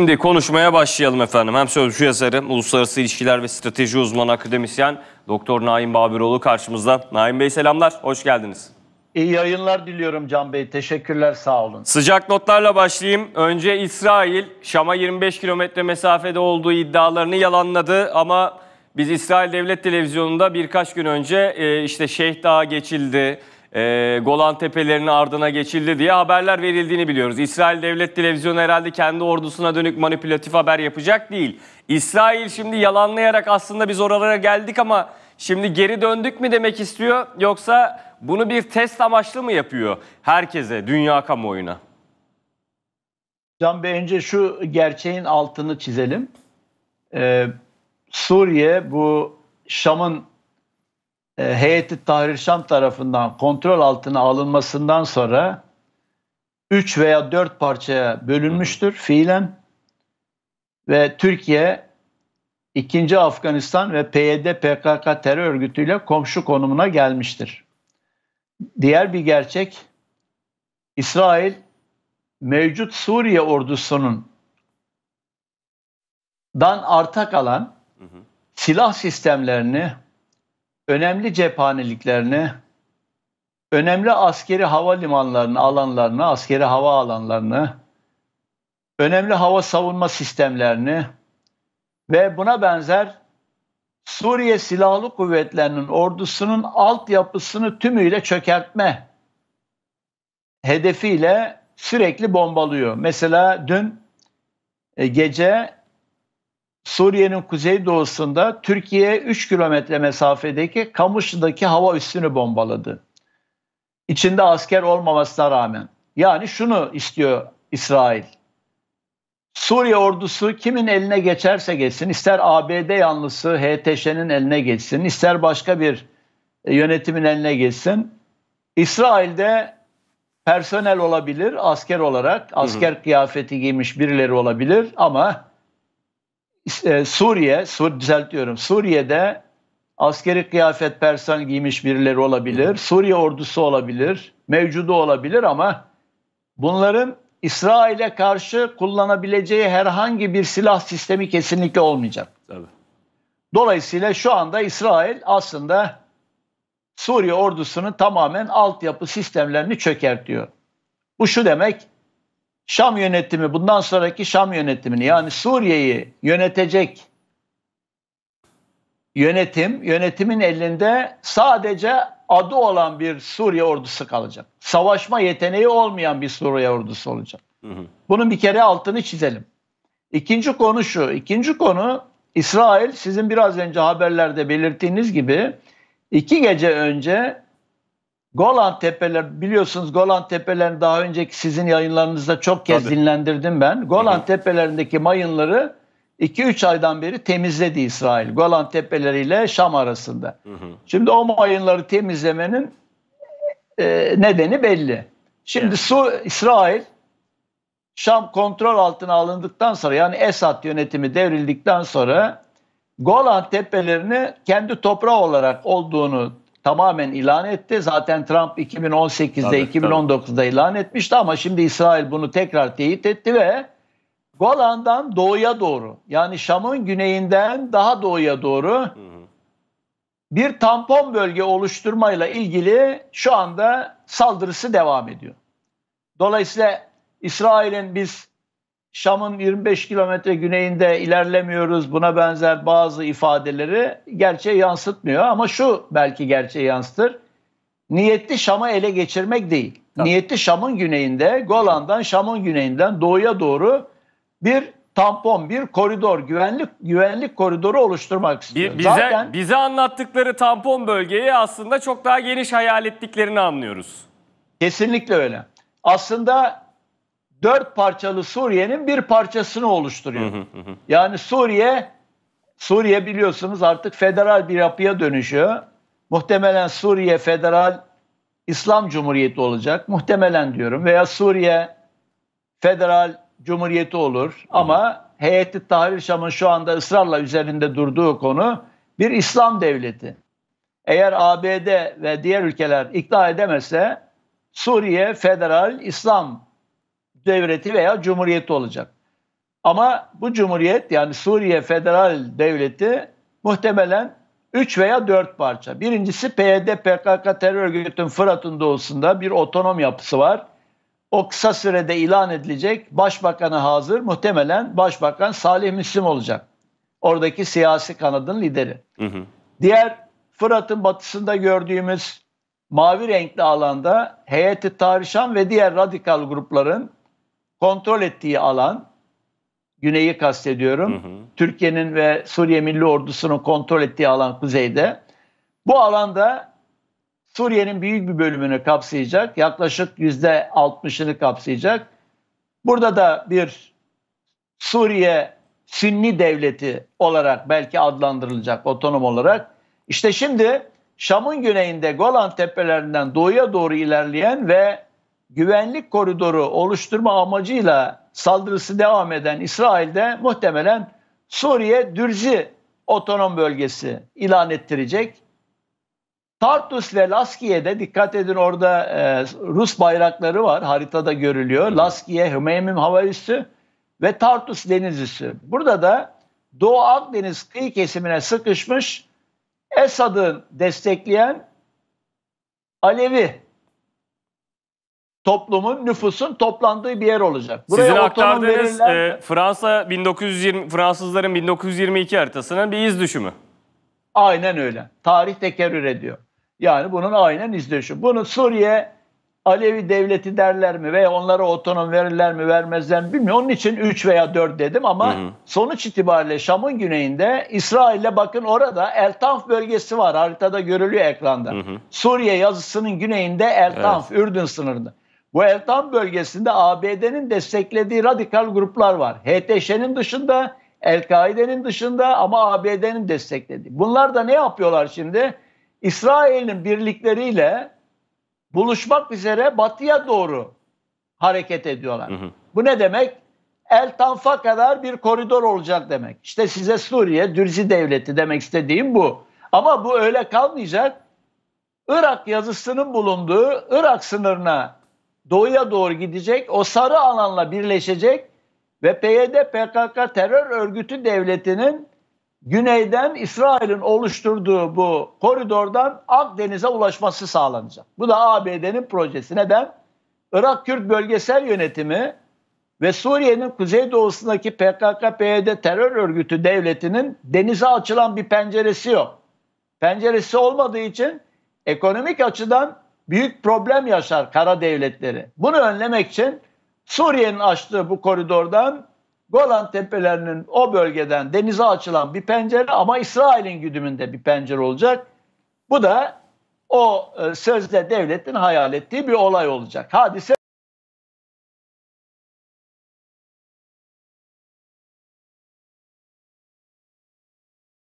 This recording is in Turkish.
Şimdi konuşmaya başlayalım efendim. Hem sözcü yazarı, uluslararası ilişkiler ve strateji uzmanı akademisyen Doktor Naim Babiroğlu karşımızda. Naim Bey selamlar, hoş geldiniz. İyi yayınlar diliyorum Can Bey. Teşekkürler, sağ olun. Sıcak notlarla başlayayım. Önce İsrail, Şam'a 25 kilometre mesafede olduğu iddialarını yalanladı ama biz İsrail Devlet Televizyonu'nda birkaç gün önce e, işte Şeyh Dağı geçildi, e, Golan Tepelerinin ardına geçildi diye haberler verildiğini biliyoruz. İsrail Devlet Televizyonu herhalde kendi ordusuna dönük manipülatif haber yapacak değil. İsrail şimdi yalanlayarak aslında biz oralara geldik ama şimdi geri döndük mü demek istiyor yoksa bunu bir test amaçlı mı yapıyor herkese, dünya kamuoyuna? Can Bey önce şu gerçeğin altını çizelim. Ee, Suriye bu Şam'ın e, heyeti Tahrir Şam tarafından kontrol altına alınmasından sonra 3 veya 4 parçaya bölünmüştür fiilen ve Türkiye 2. Afganistan ve PYD PKK terör örgütüyle komşu konumuna gelmiştir. Diğer bir gerçek İsrail mevcut Suriye ordusunun dan arta kalan silah sistemlerini önemli cephaneliklerini, önemli askeri havalimanlarını, alanlarını, askeri hava alanlarını, önemli hava savunma sistemlerini ve buna benzer Suriye Silahlı Kuvvetleri'nin ordusunun altyapısını tümüyle çökertme hedefiyle sürekli bombalıyor. Mesela dün e, gece Suriye'nin kuzeydoğusunda Türkiye'ye 3 kilometre mesafedeki Kamışlı'daki hava üssünü bombaladı. İçinde asker olmamasına rağmen. Yani şunu istiyor İsrail. Suriye ordusu kimin eline geçerse geçsin, ister ABD yanlısı HTŞ'nin eline geçsin, ister başka bir e, yönetimin eline geçsin. İsrail'de personel olabilir, asker olarak, asker kıyafeti giymiş birileri olabilir ama Suriye, Sur, düzeltiyorum, Suriye'de askeri kıyafet persan giymiş birileri olabilir, Suriye ordusu olabilir, mevcudu olabilir ama bunların İsrail'e karşı kullanabileceği herhangi bir silah sistemi kesinlikle olmayacak. Tabii. Dolayısıyla şu anda İsrail aslında Suriye ordusunun tamamen altyapı sistemlerini çökertiyor. Bu şu demek, Şam yönetimi bundan sonraki Şam yönetimini yani Suriye'yi yönetecek yönetim, yönetimin elinde sadece adı olan bir Suriye ordusu kalacak. Savaşma yeteneği olmayan bir Suriye ordusu olacak. Hı hı. Bunun bir kere altını çizelim. İkinci konu şu. İkinci konu İsrail sizin biraz önce haberlerde belirttiğiniz gibi iki gece önce Golan Tepeler biliyorsunuz Golan tepeleri daha önceki sizin yayınlarınızda çok kez Tabii. dinlendirdim ben. Golan Tepelerindeki mayınları 2-3 aydan beri temizledi İsrail. Golan Tepeleri ile Şam arasında. Hı hı. Şimdi o mayınları temizlemenin e, nedeni belli. Şimdi evet. Su İsrail Şam kontrol altına alındıktan sonra yani Esad yönetimi devrildikten sonra Golan Tepelerini kendi toprağı olarak olduğunu tamamen ilan etti. Zaten Trump 2018'de, tabii, 2019'da tabii. ilan etmişti ama şimdi İsrail bunu tekrar teyit etti ve Golan'dan doğuya doğru yani Şam'ın güneyinden daha doğuya doğru bir tampon bölge oluşturmayla ilgili şu anda saldırısı devam ediyor. Dolayısıyla İsrail'in biz Şam'ın 25 kilometre güneyinde ilerlemiyoruz buna benzer bazı ifadeleri gerçeği yansıtmıyor ama şu belki gerçeği yansıtır. Niyetli Şam'ı ele geçirmek değil. Tabii. Niyetli Şam'ın güneyinde, Golan'dan Şam'ın güneyinden doğuya doğru bir tampon, bir koridor, güvenlik güvenlik koridoru oluşturmak istiyor. bize, Zaten, bize anlattıkları tampon bölgeyi aslında çok daha geniş hayal ettiklerini anlıyoruz. Kesinlikle öyle. Aslında dört parçalı Suriye'nin bir parçasını oluşturuyor. Yani Suriye Suriye biliyorsunuz artık federal bir yapıya dönüşüyor. Muhtemelen Suriye federal İslam Cumhuriyeti olacak. Muhtemelen diyorum veya Suriye federal cumhuriyeti olur ama Heyeti Tahrir Şam'ın şu anda ısrarla üzerinde durduğu konu bir İslam devleti. Eğer ABD ve diğer ülkeler ikna edemezse Suriye Federal İslam devleti veya cumhuriyeti olacak. Ama bu cumhuriyet yani Suriye Federal Devleti muhtemelen 3 veya 4 parça. Birincisi PYD PKK terör örgütünün Fırat'ın doğusunda bir otonom yapısı var. O kısa sürede ilan edilecek başbakanı hazır muhtemelen başbakan Salih Müslim olacak. Oradaki siyasi kanadın lideri. Hı hı. Diğer Fırat'ın batısında gördüğümüz mavi renkli alanda heyeti Tarişan ve diğer radikal grupların kontrol ettiği alan, güneyi kastediyorum, Türkiye'nin ve Suriye Milli Ordusu'nun kontrol ettiği alan kuzeyde. Bu alanda Suriye'nin büyük bir bölümünü kapsayacak, yaklaşık yüzde %60'ını kapsayacak. Burada da bir Suriye Sünni devleti olarak belki adlandırılacak otonom olarak. İşte şimdi Şam'ın güneyinde Golan tepelerinden doğuya doğru ilerleyen ve güvenlik koridoru oluşturma amacıyla saldırısı devam eden İsrail'de muhtemelen Suriye Dürzi otonom bölgesi ilan ettirecek. Tartus ve Laskiye'de dikkat edin orada e, Rus bayrakları var haritada görülüyor. Laskiye, Hmeymim Hava Üssü ve Tartus Deniz Üssü. Burada da Doğu Akdeniz kıyı kesimine sıkışmış Esad'ı destekleyen Alevi toplumun nüfusun toplandığı bir yer olacak. Buraya Sizin aktardığınız verirler... e, Fransa 1920 Fransızların 1922 haritasının bir iz düşümü. Aynen öyle. Tarih tekerrür ediyor. Yani bunun aynen iz düşümü. Bunu Suriye Alevi devleti derler mi veya onlara otonom verirler mi vermezler mi bilmiyorum. Onun için 3 veya 4 dedim ama hı hı. sonuç itibariyle Şam'ın güneyinde İsrail'le bakın orada Eltanf bölgesi var. Haritada görülüyor ekranda. Hı hı. Suriye yazısının güneyinde Eltanf, evet. Ürdün sınırında. Bu Eltan bölgesinde ABD'nin desteklediği radikal gruplar var. HTŞ'nin dışında, El-Kaide'nin dışında ama ABD'nin desteklediği. Bunlar da ne yapıyorlar şimdi? İsrail'in birlikleriyle buluşmak üzere batıya doğru hareket ediyorlar. Hı hı. Bu ne demek? El Tanf'a kadar bir koridor olacak demek. İşte size Suriye, Dürzi Devleti demek istediğim bu. Ama bu öyle kalmayacak. Irak yazısının bulunduğu Irak sınırına doğuya doğru gidecek. O sarı alanla birleşecek ve PYD PKK terör örgütü devletinin güneyden İsrail'in oluşturduğu bu koridordan Akdeniz'e ulaşması sağlanacak. Bu da ABD'nin projesi. Neden? Irak Kürt bölgesel yönetimi ve Suriye'nin kuzeydoğusundaki PKK-PYD terör örgütü devletinin denize açılan bir penceresi yok. Penceresi olmadığı için ekonomik açıdan büyük problem yaşar kara devletleri. Bunu önlemek için Suriye'nin açtığı bu koridordan Golan Tepelerinin o bölgeden denize açılan bir pencere ama İsrail'in güdümünde bir pencere olacak. Bu da o e, sözde devletin hayal ettiği bir olay olacak. Hadise